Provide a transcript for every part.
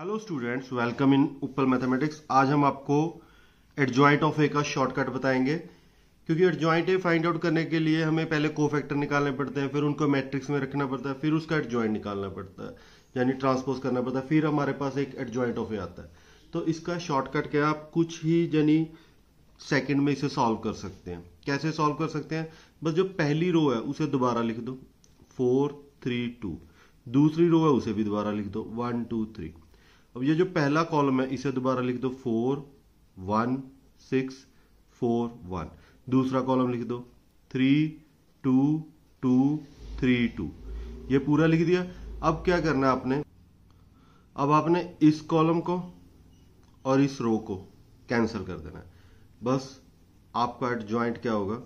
hello students welcome in उपल mathematics आज हम आपको एडजॉइंट ऑफ ए का शॉर्टकट बताएंगे क्योंकि एडजॉइंट ए फाइंड आउट करने के लिए हमें पहले को फैक्टर निकालने पड़ते हैं फिर उनको मैट्रिक्स में रखना पड़ता है फिर उसका एडजॉइंट निकालना पड़ता है यानी ट्रांसपोज करना पड़ता है फिर हमारे पास एक एडजॉइंट ऑफ ए आता है तो इसका शॉर्टकट क्या आप कुछ ही यानी सेकेंड में इसे सॉल्व कर सकते हैं कैसे सॉल्व कर सकते हैं बस जो पहली रो है उसे दोबारा लिख दो फोर थ्री टू दूसरी रो है उसे भी दोबारा लिख दो वन टू थ्री अब ये जो पहला कॉलम है इसे दोबारा लिख दो four one six four one दूसरा कॉलम लिख दो three two two three two ये पूरा लिख दिया अब क्या करना है आपने अब आपने इस कॉलम को और इस रो को कैंसिल कर देना है बस आपका एड ज्वाइंट क्या होगा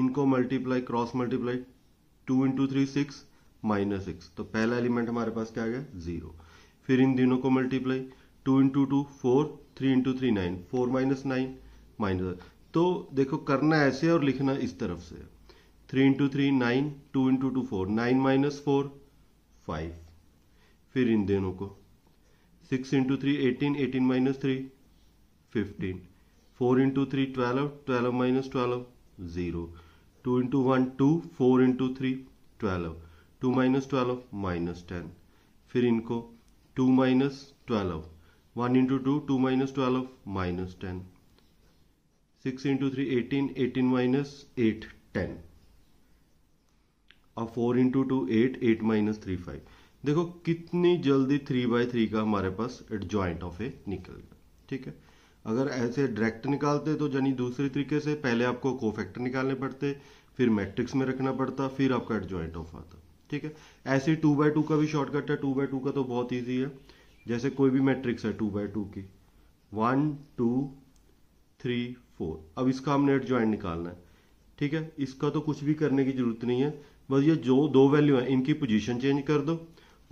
इनको multiply cross multiply two into three six minus six तो पहला एलिमेंट हमारे पास क्या आ गया जीरो फिर इन दिनों को multiply two into two four three into three nine four minus nine minus तो देखो करना ऐसे और लिखना इस तरफ से three into three nine two into two four nine minus four five फिर इन दोनों को six into three eighteen eighteen minus three fifteen four into three twelve twelve minus twelve zero two into one two four into three twelve two minus twelve minus ten फिर इनको two minus twelve one into two two minus twelve minus ten six into three eighteen eighteen minus eight ten और four into two eight eight minus three five देखो कितनी जल्दी three by three का हमारे पास joint of ए निकल गया ठीक है अगर ऐसे डायरेक्ट निकालते तो यानी दूसरे तरीके से पहले आपको कोफैक्टर निकालने पड़ते फिर मैट्रिक्स में रखना पड़ता फिर आपका ज्वाइंट ऑफ आता ठीक है ऐसे ही टू बाय टू का भी शॉर्टकट है टू बाय टू का तो बहुत ईजी है जैसे कोई भी मैट्रिक्स है टू बाय टू की वन टू थ्री फोर अब इसका हमने नेट ज्वाइन निकालना है ठीक है इसका तो कुछ भी करने की जरूरत नहीं है बस ये जो दो वैल्यू है इनकी पोजीशन चेंज कर दो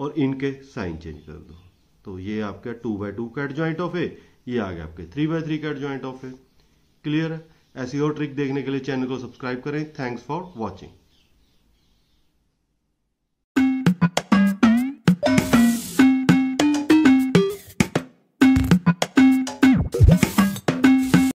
और इनके साइन चेंज कर दो तो ये आपका टू बाय टू का एट ज्वाइंट ऑफ है ये आ गया आपके थ्री बाय थ्री का एट ज्वाइंट ऑफ है क्लियर है ऐसी और ट्रिक देखने के लिए चैनल को सब्सक्राइब करें थैंक्स फॉर वॉचिंग